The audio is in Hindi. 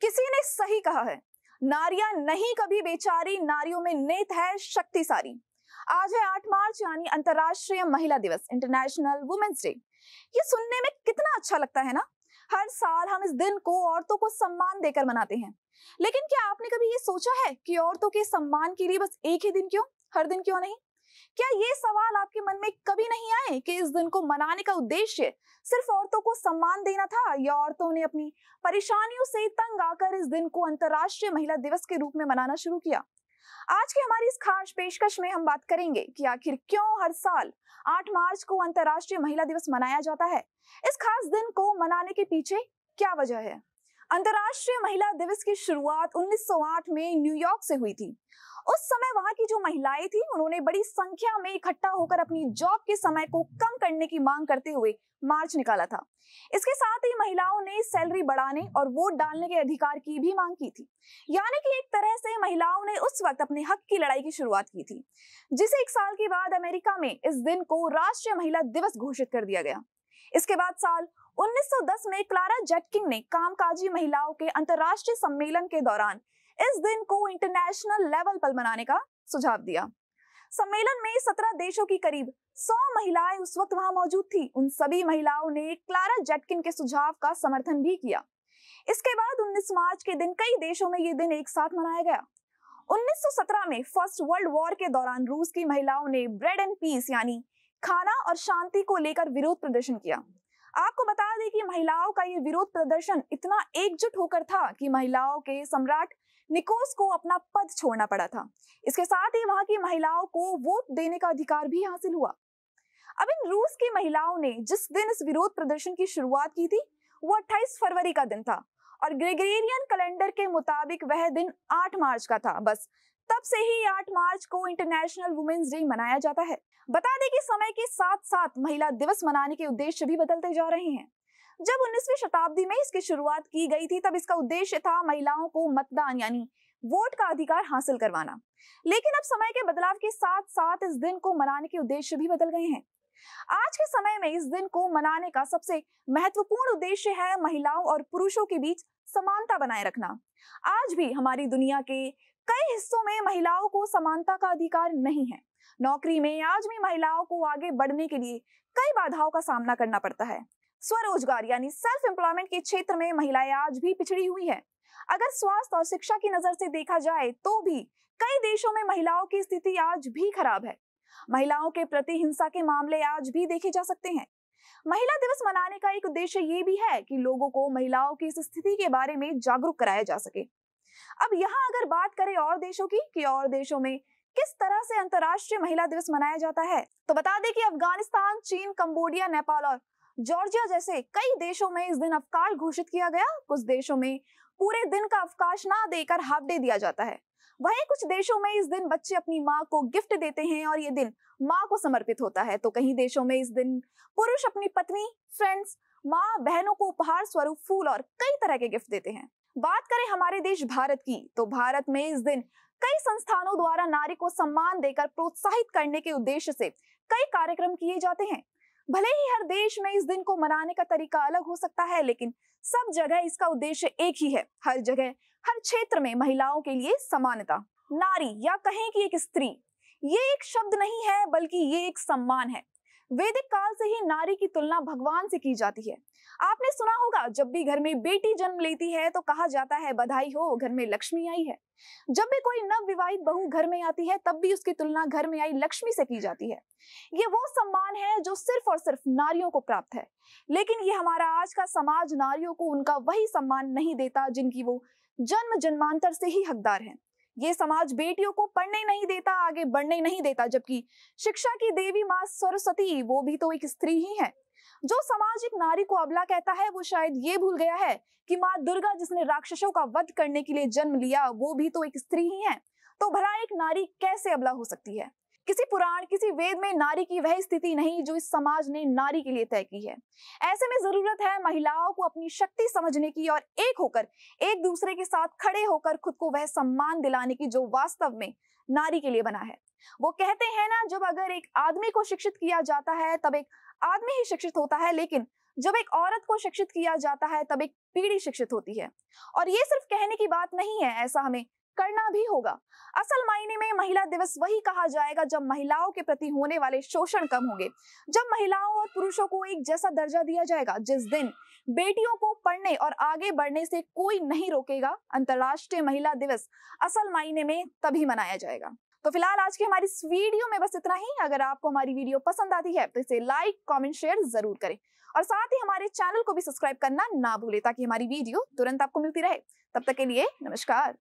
किसी ने सही कहा है नारियां नहीं कभी बेचारी नारियों में नेत है शक्ति सारी आज है 8 मार्च यानी अंतर्राष्ट्रीय महिला दिवस इंटरनेशनल वुमेन्स डे ये सुनने में कितना अच्छा लगता है ना हर साल हम इस दिन को औरतों को सम्मान देकर मनाते हैं लेकिन क्या आपने कभी ये सोचा है कि औरतों के सम्मान के लिए बस एक ही दिन क्यों हर दिन क्यों नहीं क्या ये सवाल आपके मन में कभी नहीं आए कि इस दिन को मनाने का उद्देश्य सिर्फ औरतों को सम्मान देना था या औरतों ने अपनी परेशानियों से तंग आकर इस दिन को अंतर्राष्ट्रीय महिला दिवस के रूप में मनाना शुरू किया आज की हमारी इस खास पेशकश में हम बात करेंगे कि आखिर क्यों हर साल 8 मार्च को अंतर्राष्ट्रीय महिला दिवस मनाया जाता है इस खास दिन को मनाने के पीछे क्या वजह है अंतर्राष्ट्रीय महिला दिवस की शुरुआत 1908 में न्यूयॉर्क से हुई थी उस समय वहां की जो महिलाएं थी उन्होंने बड़ी संख्या में इकट्ठा होकर अपनी जॉब के समय को कम करने की मांग करते हुए मार्च निकाला था इसके साथ ही महिलाओं ने सैलरी बढ़ाने और वोट डालने के अधिकार की भी मांग की थी यानी कि एक तरह से महिलाओं ने उस वक्त अपने हक की लड़ाई की शुरुआत की थी जिसे एक साल के बाद अमेरिका में इस दिन को राष्ट्रीय महिला दिवस घोषित कर दिया गया इसके बाद साल 1910 में क्लारा जेटकिन ने कामकाजी महिलाओं के अंतरराष्ट्रीय सम्मेलन के दौरान इस दिन को इंटरनेशनल लेवल पर मनाने का सुझाव दिया सम्मेलन में 17 देशों की करीब 100 महिलाएं उस वक्त वहां मौजूद थी उन सभी महिलाओं ने क्लारा जेटकिन के सुझाव का समर्थन भी किया इसके बाद 19 मार्च के दिन कई देशों में ये दिन एक साथ मनाया गया 1917 में फर्स्ट वर्ल्ड वॉर के दौरान रूस की महिलाओं ने ब्रेड एंड पीस यानी खाना और शांति को लेकर विरोध प्रदर्शन किया आपको बता दें कि महिलाओं का ये विरोध प्रदर्शन इतना एकजुट होकर था कि महिलाओं के सम्राट निकोस को अपना पद छोड़ना पड़ा था इसके साथ ही वहां की महिलाओं को वोट देने का अधिकार भी हासिल हुआ अब इन रूस की महिलाओं ने जिस दिन इस विरोध प्रदर्शन की शुरुआत की थी वो 28 फरवरी का दिन था और ग्रेगरियन कैलेंडर के मुताबिक वह दिन 8 मार्च का था बस तब से ही 8 मार्च को इंटरनेशनल वुमेन्स डे मनाया जाता है बता दें कि समय के साथ साथ महिला दिवस मनाने के उद्देश्य भी बदलते जा रहे हैं जब 19वीं शताब्दी में इसकी शुरुआत की गई थी तब इसका उद्देश्य था महिलाओं को मतदान यानी वोट का अधिकार हासिल करवाना लेकिन अब समय के बदलाव के साथ साथ इस दिन को मनाने के उद्देश्य भी बदल गए हैं आज के समय में इस दिन को मनाने का सबसे महत्वपूर्ण उद्देश्य है महिलाओं और पुरुषों के बीच समानता बनाए रखना आज भी हमारी दुनिया के कई हिस्सों में महिलाओं को समानता का अधिकार नहीं है नौकरी में आज भी महिलाओं को आगे बढ़ने के लिए कई बाधाओं का सामना करना पड़ता है स्वरोजगार यानी सेल्फ एम्प्लॉयमेंट के क्षेत्र में महिलाएं आज भी पिछड़ी हुई है अगर स्वास्थ्य और शिक्षा की नजर से देखा जाए तो भी कई देशों में महिलाओं की स्थिति आज भी खराब है महिलाओं के प्रति हिंसा के मामले आज भी देखे जा सकते हैं महिला दिवस मनाने का एक उद्देश्य ये भी है कि लोगों को महिलाओं की इस स्थिति के बारे में जागरूक कराया जा सके अब यहाँ अगर बात करें और देशों की कि और देशों में किस तरह से अंतर्राष्ट्रीय महिला दिवस मनाया जाता है तो बता दें कि अफगानिस्तान चीन कंबोडिया नेपाल और जॉर्जिया जैसे कई देशों में इस दिन अवकाश घोषित किया गया कुछ देशों में पूरे दिन का अवकाश ना देकर हाफ डे दिया जाता है वहीं कुछ देशों में इस दिन बच्चे अपनी माँ को गिफ्ट देते हैं और ये दिन माँ को समर्पित होता है तो कहीं देशों में इस दिन पुरुष अपनी पत्नी फ्रेंड्स माँ बहनों को उपहार स्वरूप फूल और कई तरह के गिफ्ट देते हैं बात करें हमारे देश भारत की तो भारत में इस दिन कई संस्थानों द्वारा नारी को सम्मान देकर प्रोत्साहित करने के उद्देश्य से कई कार्यक्रम किए जाते हैं भले ही हर देश में इस दिन को मनाने का तरीका अलग हो सकता है लेकिन सब जगह इसका उद्देश्य एक ही है हर जगह हर क्षेत्र में महिलाओं के लिए समानता नारी या कहें कि एक स्त्री ये एक शब्द नहीं है बल्कि ये एक सम्मान है वैदिक काल से ही नारी की तुलना भगवान से की जाती है आपने सुना होगा जब भी घर में बेटी जन्म लेती है तो कहा जाता है बधाई हो घर में लक्ष्मी आई है जब भी कोई नव विवाहित बहु घर में आती है तब भी उसकी तुलना घर में आई लक्ष्मी से की जाती है ये वो सम्मान है जो सिर्फ और सिर्फ नारियों को प्राप्त है लेकिन ये हमारा आज का समाज नारियों को उनका वही सम्मान नहीं देता जिनकी वो जन्म जन्मांतर से ही हकदार हैं ये समाज बेटियों को पढ़ने नहीं देता आगे बढ़ने नहीं देता जबकि शिक्षा की देवी माँ सरस्वती वो भी तो एक स्त्री ही है जो समाज एक नारी को अबला कहता है वो शायद ये भूल गया है कि माँ दुर्गा जिसने राक्षसों का वध करने के लिए जन्म लिया वो भी तो एक स्त्री ही है तो भला एक नारी कैसे अबला हो सकती है किसी पुराण किसी वेद में नारी की वह स्थिति नहीं जो इस समाज ने नारी के लिए तय की है ऐसे में जरूरत है महिलाओं को अपनी शक्ति समझने की और एक होकर एक दूसरे के साथ खड़े होकर खुद को वह सम्मान दिलाने की जो वास्तव में नारी के लिए बना है वो कहते हैं ना जब अगर एक आदमी को शिक्षित किया जाता है तब एक आदमी ही शिक्षित होता है लेकिन जब एक औरत को शिक्षित किया जाता है तब एक पीढ़ी शिक्षित होती है और ये सिर्फ कहने की बात नहीं है ऐसा हमें करना भी होगा असल मायने में महिला दिवस वही कहा जाएगा जब महिलाओं के प्रति होने वाले शोषण कम होंगे जब महिलाओं और पुरुषों को एक जैसा दर्जा दिया जाएगा जिस दिन बेटियों को पढ़ने और आगे बढ़ने से कोई नहीं रोकेगा अंतर्राष्ट्रीय महिला दिवस असल मायने में तभी मनाया जाएगा तो फिलहाल आज की हमारी इस वीडियो में बस इतना ही अगर आपको हमारी वीडियो पसंद आती है तो इसे लाइक कमेंट शेयर जरूर करें और साथ ही हमारे चैनल को भी सब्सक्राइब करना ना भूलें ताकि हमारी वीडियो तुरंत आपको मिलती रहे तब तक के लिए नमस्कार